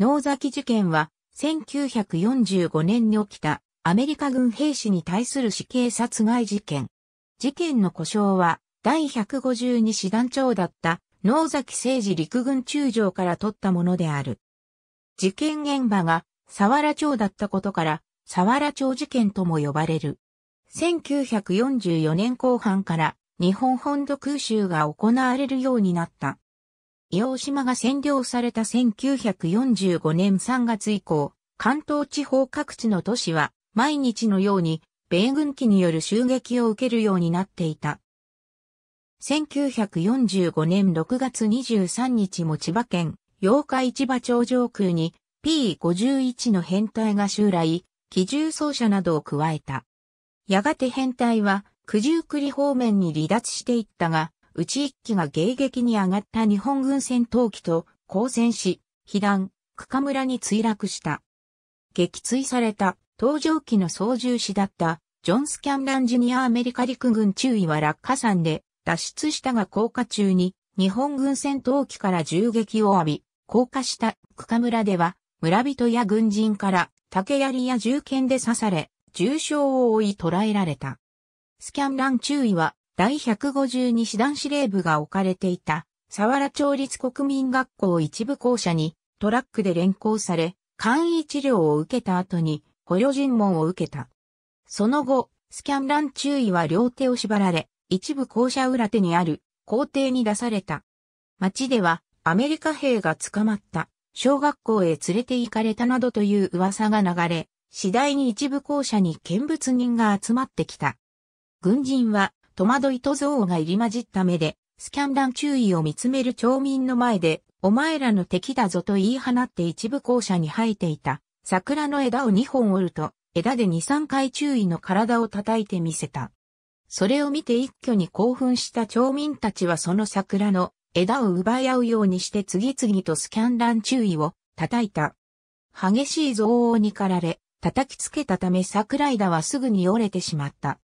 野崎事件は、1945年に起きたアメリカ軍兵士に対する死刑殺害事件。事件の故障は、第152師団長だった野崎誠治陸軍中将から取ったものである。事件現場が佐原町だったことから、佐原町事件とも呼ばれる。1944年後半から日本本土空襲が行われるようになった。硫黄島が占領された1945年3月以降、関東地方各地の都市は毎日のように米軍機による襲撃を受けるようになっていた。1945年6月23日も千葉県八日市場町上空に P51 の編隊が襲来、機銃奏者などを加えた。やがて編隊は九十九里方面に離脱していったが、うち一機が迎撃に上がった日本軍戦闘機と交戦し、被弾、区下村に墜落した。撃墜された、搭乗機の操縦士だった、ジョン・スキャンランジニアアメリカ陸軍中尉は落下山で脱出したが降下中に、日本軍戦闘機から銃撃を浴び、降下した区下村では、村人や軍人から竹槍や銃剣で刺され、重傷を負い捕らえられた。スキャンラン中尉は第152師団司令部が置かれていた、佐原町立国民学校一部校舎にトラックで連行され、簡易治療を受けた後に捕虜尋問を受けた。その後、スキャンラン注意は両手を縛られ、一部校舎裏手にある校庭に出された。町ではアメリカ兵が捕まった、小学校へ連れて行かれたなどという噂が流れ、次第に一部校舎に見物人が集まってきた。軍人は戸惑いと憎悪が入り混じった目で、スキャンダン注意を見つめる町民の前で、お前らの敵だぞと言い放って一部校舎に生えていた、桜の枝を2本折ると、枝で2、3回注意の体を叩いてみせた。それを見て一挙に興奮した町民たちはその桜の枝を奪い合うようにして次々とスキャンダン注意を叩いた。激しい憎悪に駆られ、叩きつけたため桜枝はすぐに折れてしまった。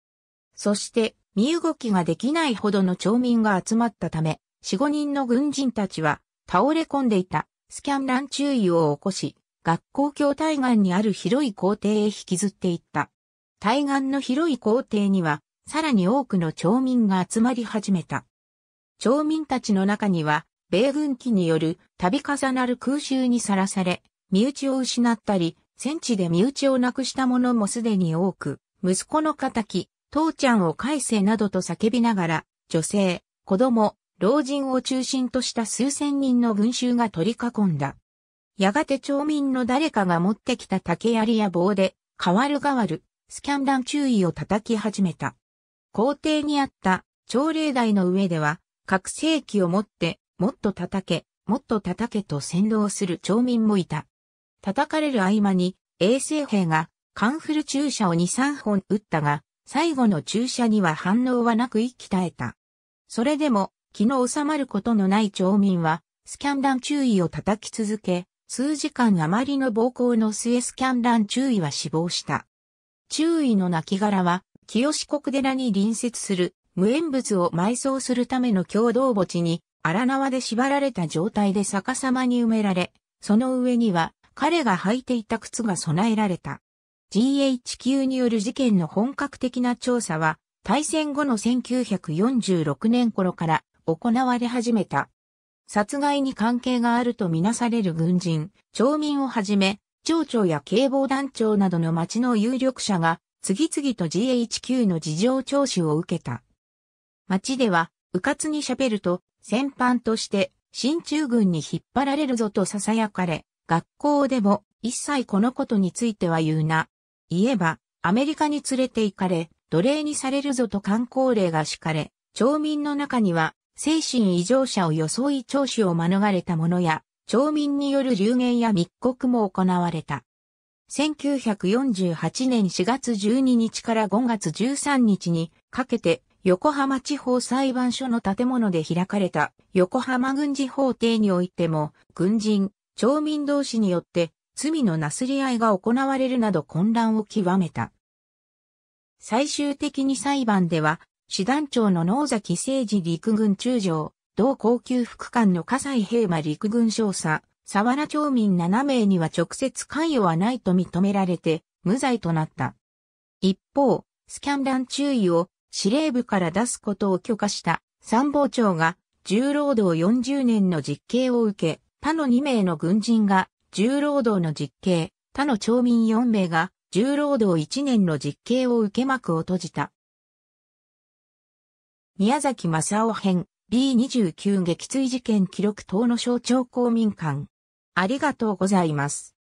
そして、身動きができないほどの町民が集まったため、四五人の軍人たちは倒れ込んでいたスキャンラン注意を起こし、学校橋対岸にある広い校庭へ引きずっていった。対岸の広い校庭には、さらに多くの町民が集まり始めた。町民たちの中には、米軍機による度重なる空襲にさらされ、身内を失ったり、戦地で身内を亡くした者もすでに多く、息子の仇、父ちゃんを返せなどと叫びながら、女性、子供、老人を中心とした数千人の群衆が取り囲んだ。やがて町民の誰かが持ってきた竹槍や棒で、変わる変わる、スキャンダン注意を叩き始めた。校庭にあった朝礼台の上では、覚醒器を持って、もっと叩け、もっと叩けと先導する町民もいた。叩かれる合間に、衛生兵がカンフル注射を2、3本打ったが、最後の注射には反応はなく息絶えた。それでも、気の収まることのない町民は、スキャンダン注意を叩き続け、数時間余りの暴行の末スキャンダン注意は死亡した。注意の亡骸は、清志国寺に隣接する無縁物を埋葬するための共同墓地に荒縄で縛られた状態で逆さまに埋められ、その上には彼が履いていた靴が備えられた。GHQ による事件の本格的な調査は、大戦後の1946年頃から行われ始めた。殺害に関係があるとみなされる軍人、町民をはじめ、町長や警防団長などの町の有力者が、次々と GHQ の事情聴取を受けた。町では、迂闊に喋ると、戦犯として、新中軍に引っ張られるぞと囁かれ、学校でも一切このことについては言うな、言えば、アメリカに連れて行かれ、奴隷にされるぞと観光令が敷かれ、町民の中には、精神異常者を装い聴取を免れた者や、町民による流言や密告も行われた。1948年4月12日から5月13日にかけて横浜地方裁判所の建物で開かれた横浜軍事法廷においても軍人、町民同士によって罪のなすり合いが行われるなど混乱を極めた。最終的に裁判では、師団長の野崎誠治陸軍中将、同高級副官の笠西平馬陸軍少佐、佐原町民7名には直接関与はないと認められて、無罪となった。一方、スキャンダン注意を司令部から出すことを許可した参謀長が重労働40年の実刑を受け、他の2名の軍人が重労働の実刑、他の町民4名が重労働1年の実刑を受け幕を閉じた。宮崎正夫編 B29 撃墜事件記録等の省庁公民館。ありがとうございます。